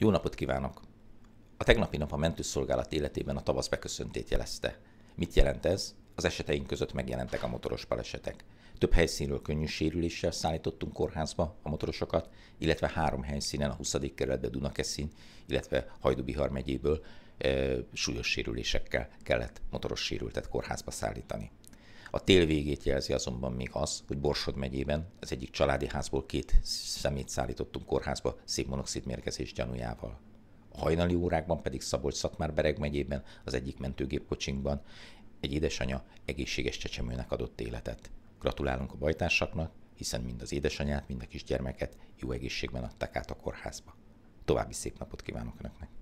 Jó napot kívánok! A tegnapi nap a mentőszolgálat életében a tavasz beköszöntét jelezte. Mit jelent ez? Az eseteink között megjelentek a motoros balesetek. Több helyszínről könnyű sérüléssel szállítottunk kórházba a motorosokat, illetve három helyszínen a 20. kerületbe Dunakeszin, illetve Hajdubihar megyéből e, súlyos sérülésekkel kellett motoros sérültet kórházba szállítani. A tél végét jelzi azonban még az, hogy Borsod megyében az egyik családi házból két szemét szállítottunk kórházba szénmonoxid mérgezés gyanújával. A hajnali órákban pedig Szabolcs-Szatmár-Bereg megyében az egyik mentőgépkocsinkban egy édesanya egészséges csecsemőnek adott életet. Gratulálunk a bajtársaknak, hiszen mind az édesanyát, mind a kisgyermeket jó egészségben adták át a kórházba. További szép napot kívánok Önöknek!